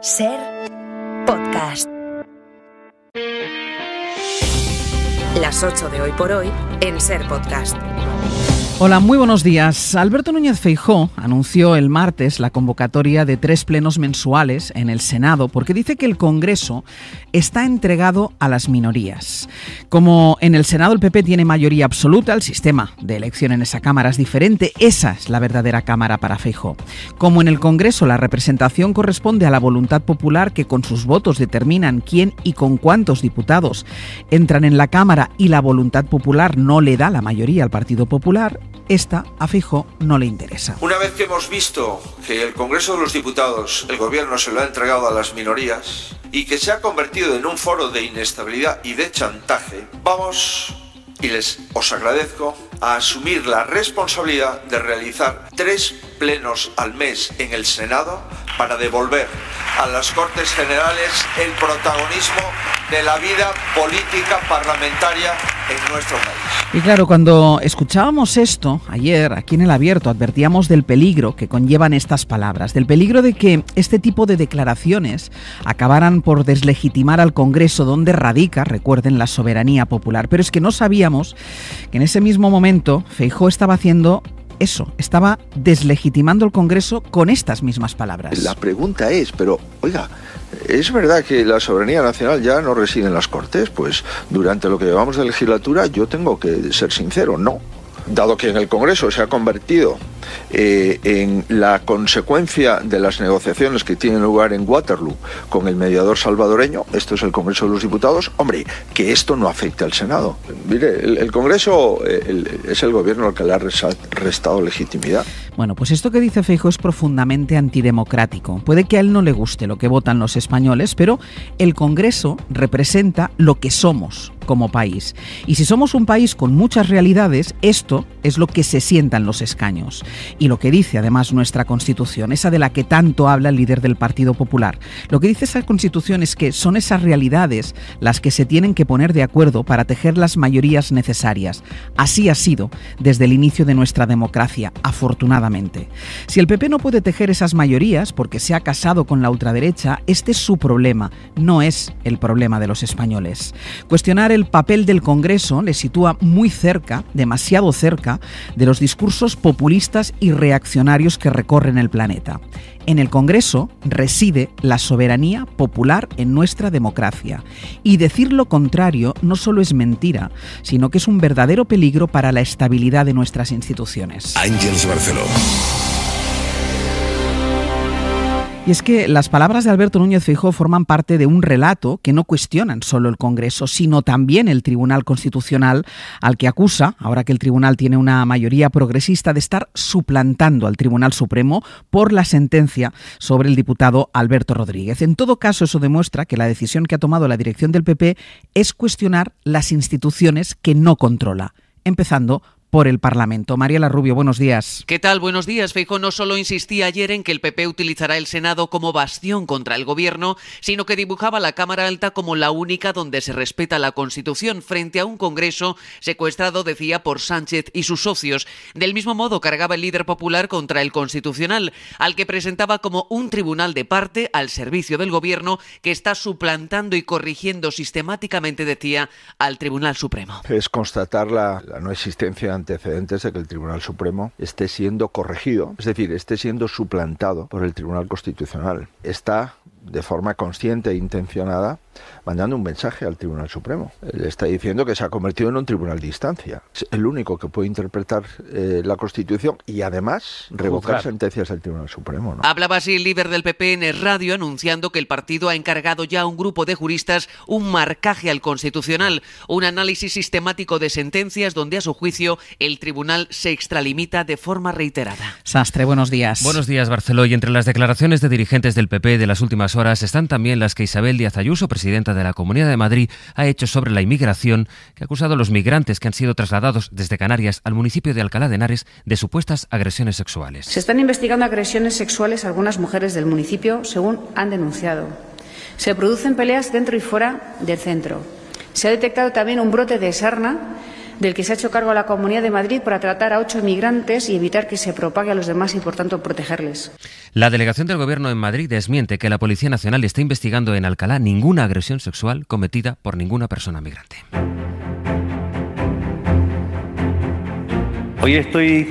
Ser podcast. Las 8 de hoy por hoy en Ser podcast. Hola, muy buenos días. Alberto Núñez Feijó anunció el martes la convocatoria de tres plenos mensuales en el Senado porque dice que el Congreso está entregado a las minorías. Como en el Senado el PP tiene mayoría absoluta, el sistema de elección en esa Cámara es diferente. Esa es la verdadera Cámara para Feijó. Como en el Congreso la representación corresponde a la voluntad popular que con sus votos determinan quién y con cuántos diputados entran en la Cámara y la voluntad popular no le da la mayoría al Partido Popular, esta a Fijo no le interesa. Una vez que hemos visto que el Congreso de los Diputados, el gobierno se lo ha entregado a las minorías y que se ha convertido en un foro de inestabilidad y de chantaje, vamos y les os agradezco a asumir la responsabilidad de realizar tres plenos al mes en el Senado para devolver a las Cortes Generales el protagonismo de la vida política parlamentaria en nuestro país. Y claro, cuando escuchábamos esto ayer aquí en el abierto, advertíamos del peligro que conllevan estas palabras, del peligro de que este tipo de declaraciones acabaran por deslegitimar al Congreso donde radica, recuerden, la soberanía popular. Pero es que no sabíamos que en ese mismo momento momento, Feijó estaba haciendo eso, estaba deslegitimando el Congreso con estas mismas palabras. La pregunta es, pero oiga, ¿es verdad que la soberanía nacional ya no reside en las Cortes? Pues durante lo que llevamos de legislatura yo tengo que ser sincero, no. Dado que en el Congreso se ha convertido eh, en la consecuencia de las negociaciones que tienen lugar en Waterloo con el mediador salvadoreño, esto es el Congreso de los Diputados, hombre, que esto no afecte al Senado. Mire, el, Congreso eh, es el gobierno al que le ha restado legitimidad. Bueno, pues esto que dice Feijo es profundamente antidemocrático. Puede que a él no le guste lo que votan los españoles, pero el Congreso representa lo que somos como país. Y si somos un país con muchas realidades, esto es lo que se sientan los escaños. Y lo que dice además nuestra Constitución, esa de la que tanto habla el líder del Partido Popular. Lo que dice esa Constitución es que son esas realidades las que se tienen que poner de acuerdo para tejer las mayorías necesarias. Así ha sido desde el inicio de nuestra democracia, afortunadamente. Si el PP no puede tejer esas mayorías porque se ha casado con la ultraderecha, este es su problema, no es el problema de los españoles. Cuestionar el papel del Congreso le sitúa muy cerca, demasiado cerca, de los discursos populistas y reaccionarios que recorren el planeta. En el Congreso reside la soberanía popular en nuestra democracia. Y decir lo contrario no solo es mentira, sino que es un verdadero peligro para la estabilidad de nuestras instituciones. Y es que las palabras de Alberto Núñez fijó forman parte de un relato que no cuestionan solo el Congreso, sino también el Tribunal Constitucional, al que acusa, ahora que el Tribunal tiene una mayoría progresista, de estar suplantando al Tribunal Supremo por la sentencia sobre el diputado Alberto Rodríguez. En todo caso, eso demuestra que la decisión que ha tomado la dirección del PP es cuestionar las instituciones que no controla, empezando por el Parlamento. Mariela Rubio, buenos días. ¿Qué tal? Buenos días. Feijo no solo insistía ayer en que el PP utilizará el Senado como bastión contra el gobierno, sino que dibujaba la Cámara Alta como la única donde se respeta la Constitución frente a un Congreso secuestrado, decía, por Sánchez y sus socios. Del mismo modo, cargaba el líder popular contra el Constitucional, al que presentaba como un tribunal de parte al servicio del gobierno que está suplantando y corrigiendo sistemáticamente, decía, al Tribunal Supremo. Es constatar la, la no existencia antecedentes de que el Tribunal Supremo esté siendo corregido, es decir, esté siendo suplantado por el Tribunal Constitucional. Está de forma consciente e intencionada mandando un mensaje al Tribunal Supremo. Le está diciendo que se ha convertido en un tribunal de instancia. Es el único que puede interpretar eh, la Constitución y además revocar sentencias del Tribunal Supremo. Hablaba así el líder del PP en Radio anunciando que el partido ha encargado ya a un grupo de juristas un marcaje al Constitucional, un análisis sistemático de sentencias donde a su juicio el tribunal se extralimita de forma reiterada. Sastre, buenos días. Buenos días, Barceló. Y entre las declaraciones de dirigentes del PP de las últimas horas están también las que Isabel Díaz Ayuso, presidenta de la Comunidad de Madrid, ha hecho sobre la inmigración, que ha acusado a los migrantes que han sido trasladados desde Canarias al municipio de Alcalá de Henares de supuestas agresiones sexuales. Se están investigando agresiones sexuales a algunas mujeres del municipio, según han denunciado. Se producen peleas dentro y fuera del centro. Se ha detectado también un brote de sarna del que se ha hecho cargo a la Comunidad de Madrid para tratar a ocho migrantes y evitar que se propague a los demás y, por tanto, protegerles. La delegación del Gobierno en Madrid desmiente que la Policía Nacional está investigando en Alcalá ninguna agresión sexual cometida por ninguna persona migrante. Hoy estoy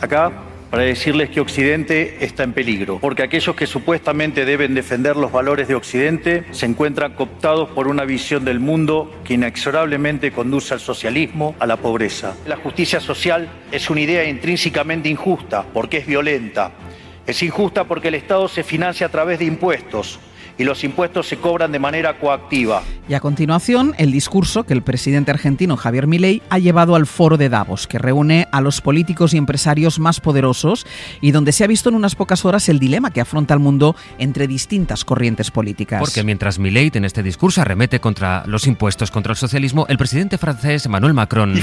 acá para decirles que Occidente está en peligro, porque aquellos que supuestamente deben defender los valores de Occidente se encuentran cooptados por una visión del mundo que inexorablemente conduce al socialismo, a la pobreza. La justicia social es una idea intrínsecamente injusta, porque es violenta. Es injusta porque el Estado se financia a través de impuestos, y los impuestos se cobran de manera coactiva. Y a continuación, el discurso que el presidente argentino Javier Milei ha llevado al foro de Davos, que reúne a los políticos y empresarios más poderosos y donde se ha visto en unas pocas horas el dilema que afronta el mundo entre distintas corrientes políticas. Porque mientras Milei en este discurso arremete contra los impuestos, contra el socialismo, el presidente francés Emmanuel Macron.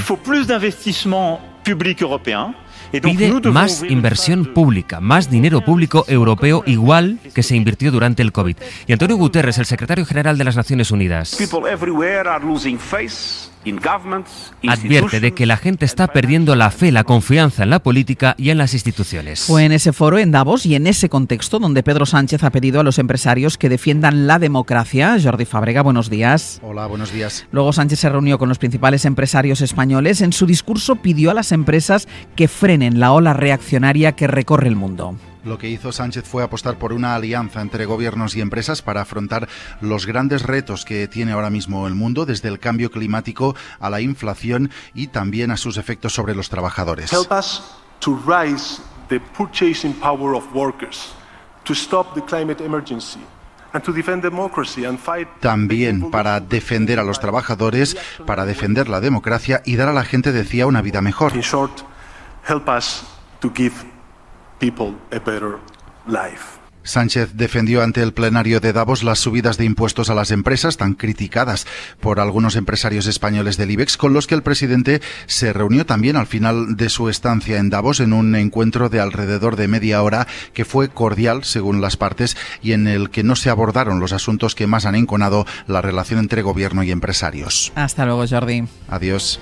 Pide más inversión pública, más dinero público europeo igual que se invirtió durante el COVID. Y Antonio Guterres, el secretario general de las Naciones Unidas. Advierte de que la gente está perdiendo la fe, la confianza en la política y en las instituciones. Fue en ese foro en Davos y en ese contexto donde Pedro Sánchez ha pedido a los empresarios que defiendan la democracia. Jordi Fabrega, buenos días. Hola, buenos días. Luego Sánchez se reunió con los principales empresarios españoles. En su discurso pidió a las empresas que frenen la ola reaccionaria que recorre el mundo. Lo que hizo Sánchez fue apostar por una alianza entre gobiernos y empresas para afrontar los grandes retos que tiene ahora mismo el mundo, desde el cambio climático a la inflación y también a sus efectos sobre los trabajadores. Help También para defender a los trabajadores, para defender la democracia y dar a la gente, decía, una vida mejor people a better life. Sánchez defendió ante el plenario de Davos las subidas de impuestos a las empresas tan criticadas por algunos empresarios españoles del IBEX, con los que el presidente se reunió también al final de su estancia en Davos en un encuentro de alrededor de media hora que fue cordial según las partes y en el que no se abordaron los asuntos que más han enconado la relación entre gobierno y empresarios. Hasta luego, Jordi. Adiós.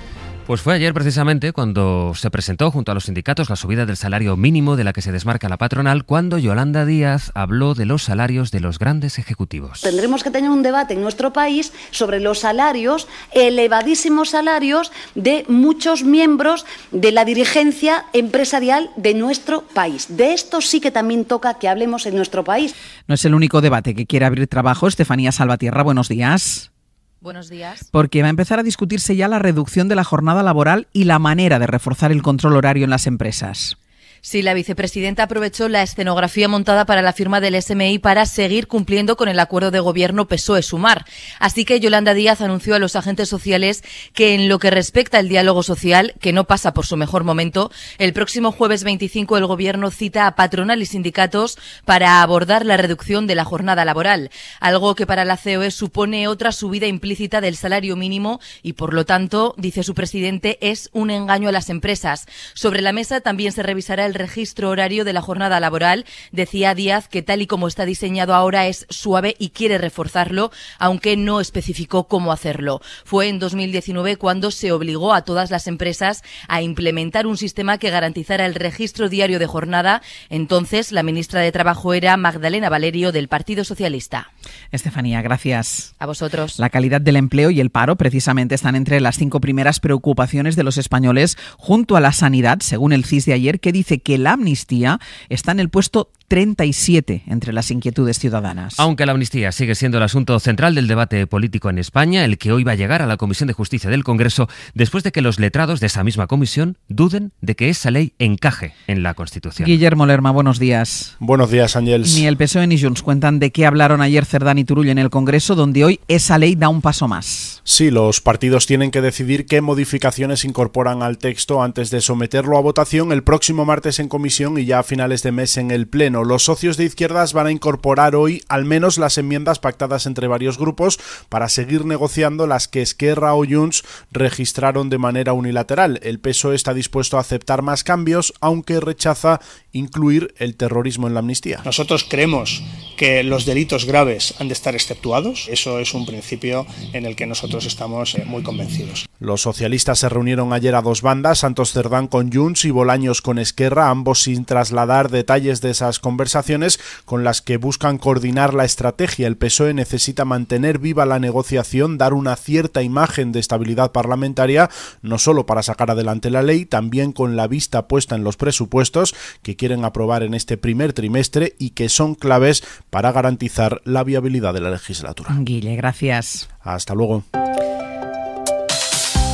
Pues fue ayer precisamente cuando se presentó junto a los sindicatos la subida del salario mínimo de la que se desmarca la patronal, cuando Yolanda Díaz habló de los salarios de los grandes ejecutivos. Tendremos que tener un debate en nuestro país sobre los salarios, elevadísimos salarios de muchos miembros de la dirigencia empresarial de nuestro país. De esto sí que también toca que hablemos en nuestro país. No es el único debate que quiere abrir trabajo. Estefanía Salvatierra, buenos días. Buenos días. Porque va a empezar a discutirse ya la reducción de la jornada laboral y la manera de reforzar el control horario en las empresas. Sí, la vicepresidenta aprovechó la escenografía montada para la firma del SMI para seguir cumpliendo con el acuerdo de gobierno PSOE-Sumar. Así que Yolanda Díaz anunció a los agentes sociales que en lo que respecta al diálogo social, que no pasa por su mejor momento, el próximo jueves 25 el gobierno cita a patronal y sindicatos para abordar la reducción de la jornada laboral, algo que para la COE supone otra subida implícita del salario mínimo y por lo tanto, dice su presidente, es un engaño a las empresas. Sobre la mesa también se revisará el registro horario de la jornada laboral. Decía Díaz que tal y como está diseñado ahora es suave y quiere reforzarlo, aunque no especificó cómo hacerlo. Fue en 2019 cuando se obligó a todas las empresas a implementar un sistema que garantizara el registro diario de jornada. Entonces, la ministra de Trabajo era Magdalena Valerio del Partido Socialista. Estefanía, gracias. A vosotros. La calidad del empleo y el paro precisamente están entre las cinco primeras preocupaciones de los españoles junto a la sanidad, según el CIS de ayer, que dice que la amnistía está en el puesto 37 entre las inquietudes ciudadanas. Aunque la amnistía sigue siendo el asunto central del debate político en España, el que hoy va a llegar a la Comisión de Justicia del Congreso, después de que los letrados de esa misma comisión duden de que esa ley encaje en la Constitución. Guillermo Lerma, buenos días. Buenos días, Ángels. Ni el PSOE ni Junts cuentan de qué hablaron ayer Cerdán y Turull en el Congreso, donde hoy esa ley da un paso más. Sí, los partidos tienen que decidir qué modificaciones incorporan al texto antes de someterlo a votación el próximo martes en comisión y ya a finales de mes en el Pleno los socios de izquierdas van a incorporar hoy al menos las enmiendas pactadas entre varios grupos para seguir negociando las que Esquerra o Junts registraron de manera unilateral. El PSOE está dispuesto a aceptar más cambios, aunque rechaza incluir el terrorismo en la amnistía. Nosotros creemos que los delitos graves han de estar exceptuados. Eso es un principio en el que nosotros estamos eh, muy convencidos. Los socialistas se reunieron ayer a dos bandas, Santos Cerdán con Junts y Bolaños con Esquerra, ambos sin trasladar detalles de esas conversaciones con las que buscan coordinar la estrategia. El PSOE necesita mantener viva la negociación, dar una cierta imagen de estabilidad parlamentaria, no solo para sacar adelante la ley, también con la vista puesta en los presupuestos que quieren aprobar en este primer trimestre y que son claves para garantizar la viabilidad de la legislatura. Guille, gracias. Hasta luego.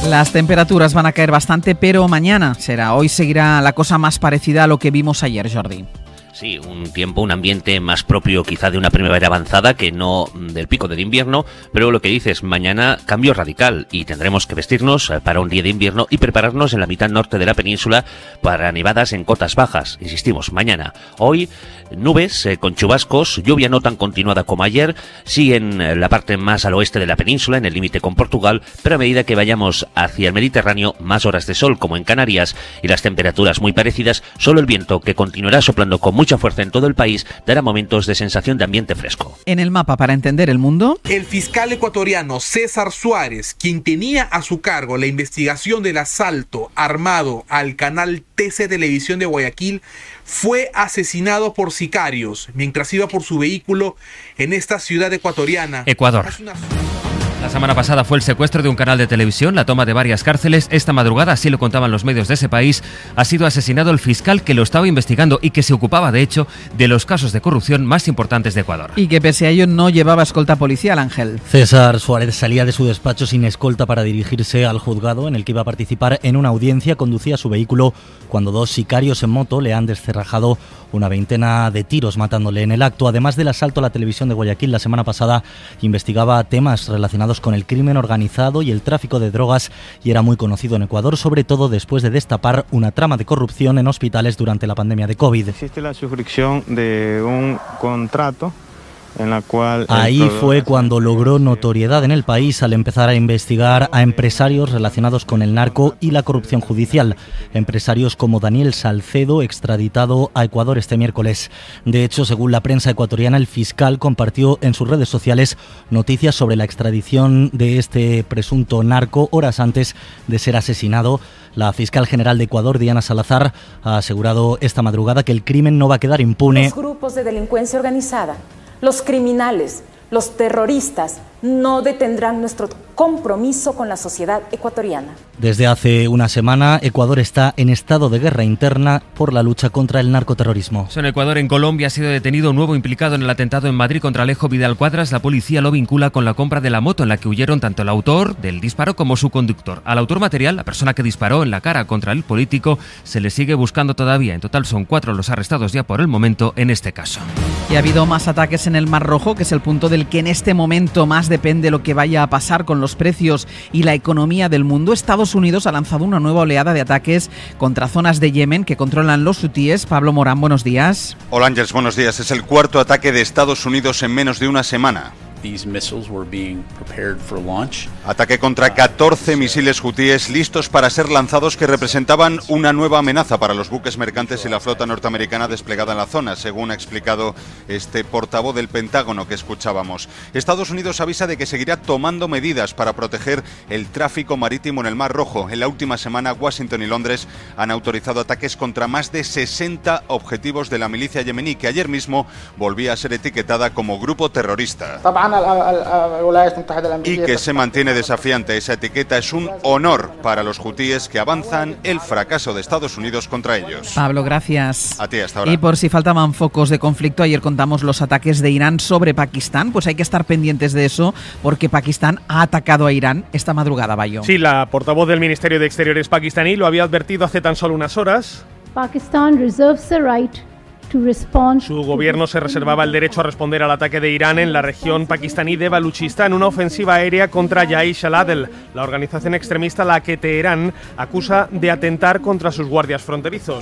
Las temperaturas van a caer bastante, pero mañana será. Hoy seguirá la cosa más parecida a lo que vimos ayer, Jordi. Sí, un tiempo, un ambiente más propio quizá de una primavera avanzada que no del pico del invierno, pero lo que dices, mañana cambio radical y tendremos que vestirnos eh, para un día de invierno y prepararnos en la mitad norte de la península para nevadas en cotas bajas, insistimos, mañana. Hoy nubes eh, con chubascos, lluvia no tan continuada como ayer, sí en eh, la parte más al oeste de la península, en el límite con Portugal, pero a medida que vayamos hacia el Mediterráneo, más horas de sol como en Canarias y las temperaturas muy parecidas, solo el viento que continuará soplando con muy mucha fuerza en todo el país, dará momentos de sensación de ambiente fresco. En el mapa para entender el mundo. El fiscal ecuatoriano César Suárez, quien tenía a su cargo la investigación del asalto armado al canal TC Televisión de Guayaquil, fue asesinado por sicarios mientras iba por su vehículo en esta ciudad ecuatoriana. Ecuador. La semana pasada fue el secuestro de un canal de televisión, la toma de varias cárceles. Esta madrugada, así lo contaban los medios de ese país, ha sido asesinado el fiscal que lo estaba investigando y que se ocupaba, de hecho, de los casos de corrupción más importantes de Ecuador. Y que pese a ello no llevaba escolta policial, Ángel. César Suárez salía de su despacho sin escolta para dirigirse al juzgado en el que iba a participar en una audiencia. Conducía su vehículo cuando dos sicarios en moto le han descerrajado una veintena de tiros matándole en el acto. Además del asalto a la televisión de Guayaquil la semana pasada, investigaba temas relacionados con el crimen organizado y el tráfico de drogas y era muy conocido en Ecuador, sobre todo después de destapar una trama de corrupción en hospitales durante la pandemia de COVID. Existe la suscripción de un contrato en la cual... Ahí fue cuando logró notoriedad en el país al empezar a investigar a empresarios relacionados con el narco y la corrupción judicial. Empresarios como Daniel Salcedo, extraditado a Ecuador este miércoles. De hecho, según la prensa ecuatoriana, el fiscal compartió en sus redes sociales noticias sobre la extradición de este presunto narco horas antes de ser asesinado. La fiscal general de Ecuador, Diana Salazar, ha asegurado esta madrugada que el crimen no va a quedar impune. grupos de delincuencia organizada los criminales, los terroristas, no detendrán nuestro compromiso con la sociedad ecuatoriana. Desde hace una semana, Ecuador está en estado de guerra interna por la lucha contra el narcoterrorismo. En Ecuador, en Colombia, ha sido detenido un nuevo implicado en el atentado en Madrid contra Alejo Vidal Cuadras. La policía lo vincula con la compra de la moto en la que huyeron tanto el autor del disparo como su conductor. Al autor material, la persona que disparó en la cara contra el político, se le sigue buscando todavía. En total son cuatro los arrestados ya por el momento en este caso. Y ha habido más ataques en el Mar Rojo, que es el punto del que en este momento más de depende lo que vaya a pasar con los precios y la economía del mundo, Estados Unidos ha lanzado una nueva oleada de ataques contra zonas de Yemen que controlan los hutíes. Pablo Morán, buenos días. Hola Ángeles, buenos días. Es el cuarto ataque de Estados Unidos en menos de una semana. Ataque contra 14 ah, misiles hutíes listos para ser lanzados que representaban una nueva amenaza para los buques mercantes y la flota norteamericana desplegada en la zona, según ha explicado este portavoz del Pentágono que escuchábamos. Estados Unidos avisa de que seguirá tomando medidas para proteger el tráfico marítimo en el Mar Rojo. En la última semana, Washington y Londres han autorizado ataques contra más de 60 objetivos de la milicia yemení, que ayer mismo volvía a ser etiquetada como grupo terrorista. Y que se mantiene desafiante esa etiqueta es un honor para los hutíes que avanzan el fracaso de Estados Unidos contra ellos. Pablo, gracias. A ti, hasta ahora. Y por si faltaban focos de conflicto, ayer contamos los ataques de Irán sobre Pakistán, pues hay que estar pendientes de eso porque Pakistán ha atacado a Irán esta madrugada, Bayo. Sí, la portavoz del Ministerio de Exteriores pakistaní lo había advertido hace tan solo unas horas. Pakistan reserves the right su gobierno se reservaba el derecho a responder al ataque de Irán en la región pakistaní de Baluchistán, una ofensiva aérea contra Yaish al-Adel, la organización extremista la que Teherán acusa de atentar contra sus guardias fronterizos.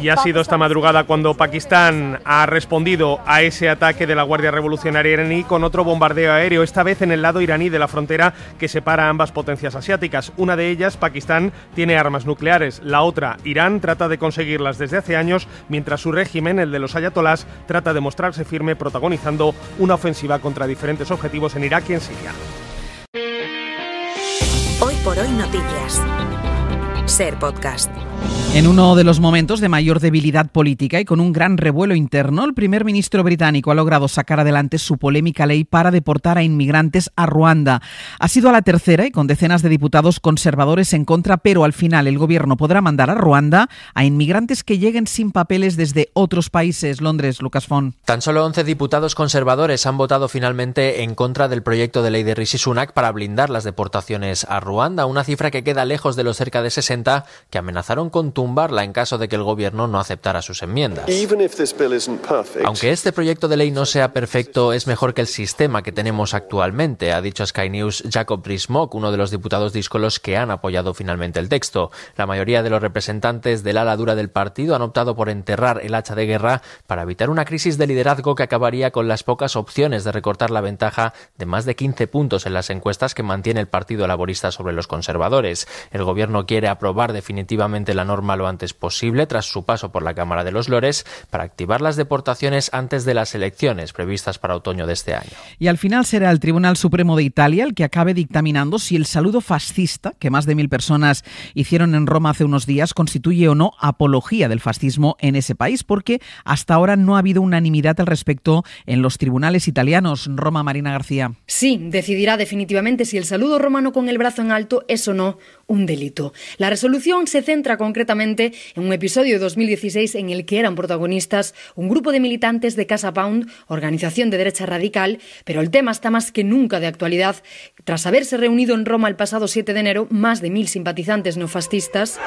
Y ha sido esta madrugada cuando Pakistán ha respondido a ese ataque de la Guardia Revolucionaria iraní con otro bombardeo aéreo, esta vez en el lado iraní de la frontera que separa ambas potencias asiáticas. Una de ellas, Pakistán, tiene armas nucleares, la otra, Irán, trata de conseguirlas desde hace años, mientras su régimen, el de los ayatolás, trata de mostrarse firme protagonizando una ofensiva contra diferentes objetivos en Irak y en Siria. Hoy por hoy noticias. Podcast. En uno de los momentos de mayor debilidad política y con un gran revuelo interno, el primer ministro británico ha logrado sacar adelante su polémica ley para deportar a inmigrantes a Ruanda. Ha sido a la tercera y con decenas de diputados conservadores en contra, pero al final el gobierno podrá mandar a Ruanda a inmigrantes que lleguen sin papeles desde otros países. Londres, Lucas Fon. Tan solo 11 diputados conservadores han votado finalmente en contra del proyecto de ley de Rishi Sunak para blindar las deportaciones a Ruanda, una cifra que queda lejos de los cerca de 60 que amenazaron con tumbarla en caso de que el gobierno no aceptara sus enmiendas. Aunque este proyecto de ley no sea perfecto, es mejor que el sistema que tenemos actualmente, ha dicho Sky News Jacob Rismock, uno de los diputados discolos que han apoyado finalmente el texto. La mayoría de los representantes del ala dura del partido han optado por enterrar el hacha de guerra para evitar una crisis de liderazgo que acabaría con las pocas opciones de recortar la ventaja de más de 15 puntos en las encuestas que mantiene el Partido Laborista sobre los conservadores. El gobierno quiere aprobar definitivamente la norma lo antes posible tras su paso por la Cámara de los Lores para activar las deportaciones antes de las elecciones previstas para otoño de este año. Y al final será el Tribunal Supremo de Italia el que acabe dictaminando si el saludo fascista que más de mil personas hicieron en Roma hace unos días constituye o no apología del fascismo en ese país, porque hasta ahora no ha habido unanimidad al respecto en los tribunales italianos. Roma Marina García. Sí, decidirá definitivamente si el saludo romano con el brazo en alto es o no un delito. La la solución se centra concretamente en un episodio de 2016 en el que eran protagonistas un grupo de militantes de Casa Pound, organización de derecha radical, pero el tema está más que nunca de actualidad tras haberse reunido en Roma el pasado 7 de enero más de mil simpatizantes neofascistas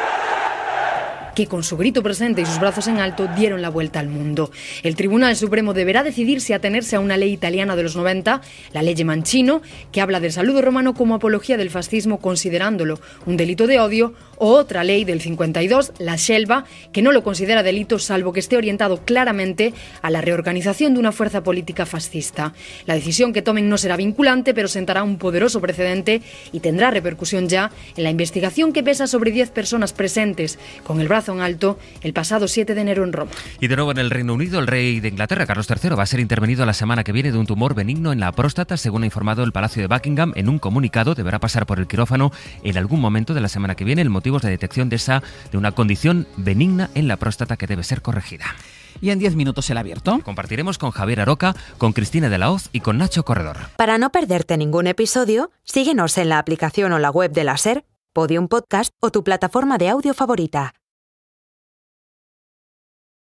que con su grito presente y sus brazos en alto dieron la vuelta al mundo. El Tribunal Supremo deberá decidir si atenerse a una ley italiana de los 90, la ley Mancino, que habla del saludo romano como apología del fascismo considerándolo un delito de odio, o otra ley del 52, la Shelva, que no lo considera delito salvo que esté orientado claramente a la reorganización de una fuerza política fascista. La decisión que tomen no será vinculante, pero sentará un poderoso precedente y tendrá repercusión ya en la investigación que pesa sobre 10 personas presentes con el brazo alto el pasado 7 de enero en Roma. Y de nuevo en el Reino Unido, el rey de Inglaterra, Carlos III, va a ser intervenido la semana que viene de un tumor benigno en la próstata, según ha informado el Palacio de Buckingham en un comunicado. Deberá pasar por el quirófano en algún momento de la semana que viene. El motivo es la detección de esa de una condición benigna en la próstata que debe ser corregida. Y en 10 minutos el abierto. Compartiremos con Javier Aroca, con Cristina de la Hoz y con Nacho Corredor. Para no perderte ningún episodio, síguenos en la aplicación o la web de la SER, Podium Podcast o tu plataforma de audio favorita.